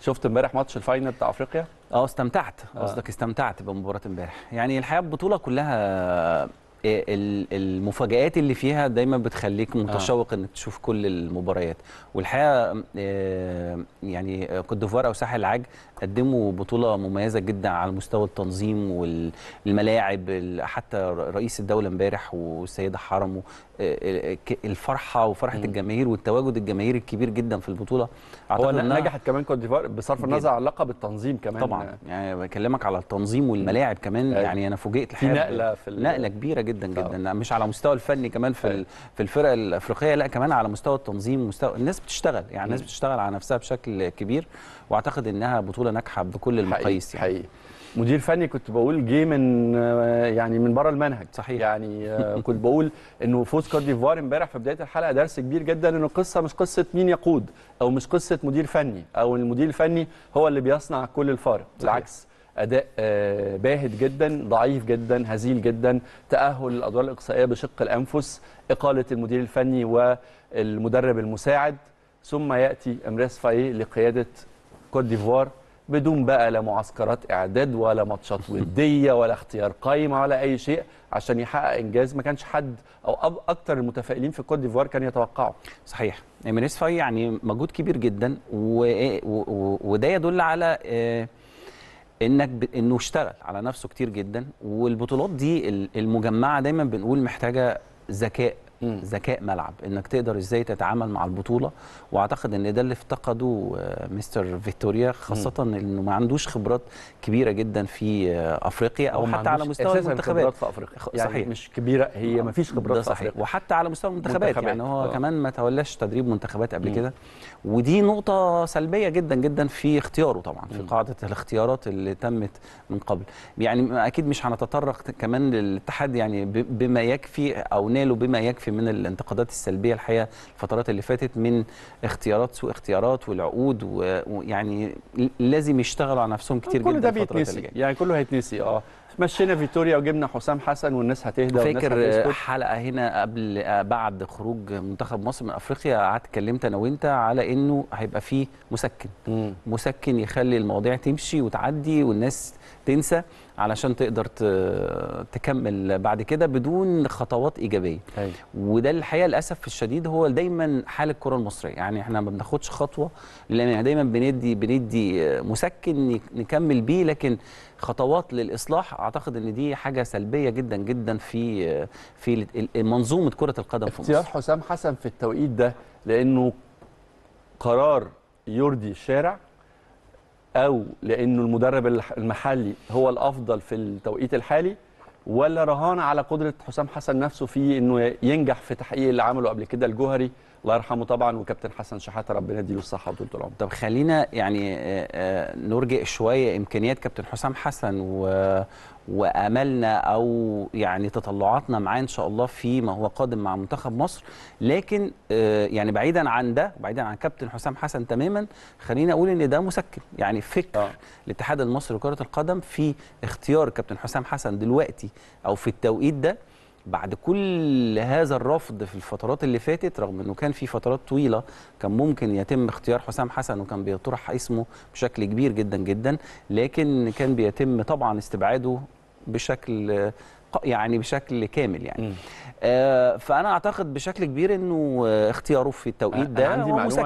شفت امبارح ماتش الفاينل بتاع افريقيا اه استمتعت آه. قصدك استمتعت بمباراه امبارح يعني الحقيقه البطوله كلها إيه، المفاجآت اللي فيها دايما بتخليك آه. متشوق انك تشوف كل المباريات والحقيقه إيه، يعني كوت ديفوار او ساحل العاج قدموا بطوله مميزه جدا على مستوى التنظيم والملاعب حتى رئيس الدوله امبارح والسيده حرمه إيه، الفرحه وفرحه الجماهير والتواجد الجماهيري الكبير جدا في البطوله هو نجحت كمان كوت ديفوار بصرف النظر عن علاقه بالتنظيم كمان طبعا يعني بكلمك على التنظيم والملاعب كمان يعني انا فوجئت الحقيقه في نقله في نقله كبيره جدا جدا مش على مستوى الفني كمان في في الفرق الافريقيه لا كمان على مستوى التنظيم مستوى الناس بتشتغل يعني الناس بتشتغل على نفسها بشكل كبير واعتقد انها بطوله ناجحه بكل المقاييس يعني حقيقي مدير فني كنت بقول جه من يعني من بره المنهج صحيح يعني آه، كنت بقول انه فوز كوت ديفوار امبارح في بدايه الحلقه درس كبير جدا ان القصه مش قصه مين يقود او مش قصه مدير فني او المدير الفني هو اللي بيصنع كل الفارق بالعكس اداء آه، باهت جدا ضعيف جدا هزيل جدا تاهل الادوار الاقصائيه بشق الانفس اقاله المدير الفني والمدرب المساعد ثم ياتي امريس فاي لقياده كوت ديفوار بدون بقى لا معسكرات اعداد ولا ماتشات وديه ولا اختيار قايمه ولا اي شيء عشان يحقق انجاز ما كانش حد او اكتر المتفائلين في كوت ديفوار كان يتوقعه صحيح امريس فاي يعني مجهود كبير جدا وده يدل على آه، انك ب... انه اشتغل على نفسه كتير جدا والبطولات دي المجمعه دايما بنقول محتاجه ذكاء ذكاء ملعب انك تقدر ازاي تتعامل مع البطوله واعتقد ان ده اللي افتقده آه، مستر فيتوريا خاصه انه ما عندوش خبرات كبيره جدا في آه، افريقيا او حتى على مستوى المنتخبات خبرات في افريقيا يعني صحيح. مش كبيره هي آه، ما فيش خبرات في افريقيا وحتى على مستوى المنتخبات يعني هو أوه. كمان ما تولاش تدريب منتخبات قبل كده ودي نقطه سلبيه جدا جدا في اختياره طبعا في قاعده الاختيارات اللي تمت من قبل يعني اكيد مش هنتطرق كمان للاتحاد يعني بما يكفي او ناله بما يكفي يكفي من الانتقادات السلبيه الحقيقه الفترات اللي فاتت من اختيارات سوء اختيارات والعقود ويعني لازم يشتغلوا على نفسهم كتير جدا كل اللي بيتنسي يعني كله هيتنسي اه مشينا فيتوريا وجبنا حسام حسن والناس هتهدى فاكر حلقه هنا قبل بعد خروج منتخب مصر من افريقيا قعدت اتكلمت انا وانت على انه هيبقى فيه مسكن مم. مسكن يخلي المواضيع تمشي وتعدي والناس تنسى علشان تقدر تكمل بعد كده بدون خطوات ايجابيه هي. أيوة. وده الحقيقه للاسف الشديد هو دايما حال الكره المصريه يعني احنا ما بناخدش خطوه لان دايما بندي بندي مسكن نكمل بيه لكن خطوات للاصلاح اعتقد ان دي حاجه سلبيه جدا جدا في في منظومه كره القدم في مصر اختيار حسام حسن في التوقيت ده لانه قرار يرضي الشارع او لانه المدرب المحلي هو الافضل في التوقيت الحالي ولا رهان على قدره حسام حسن نفسه في انه ينجح في تحقيق اللي عمله قبل كده الجوهري الله يرحمه طبعا وكابتن حسن شحاته ربنا يديله الصحه وطول العمر طب خلينا يعني آه، آه، نرجئ شويه امكانيات كابتن حسام حسن و واملنا او يعني تطلعاتنا معاه ان شاء الله في ما هو قادم مع منتخب مصر لكن آه، يعني بعيدا عن ده بعيدا عن كابتن حسام حسن تماما خلينا اقول ان ده مسكن يعني فكر آه. الاتحاد المصري لكره القدم في اختيار كابتن حسام حسن دلوقتي او في التوقيت ده بعد كل هذا الرفض في الفترات اللي فاتت رغم انه كان في فترات طويله كان ممكن يتم اختيار حسام حسن وكان بيطرح اسمه بشكل كبير جدا جدا لكن كان بيتم طبعا استبعاده بشكل يعني بشكل كامل يعني آه فانا اعتقد بشكل كبير انه اختياره في التوقيت ده عندي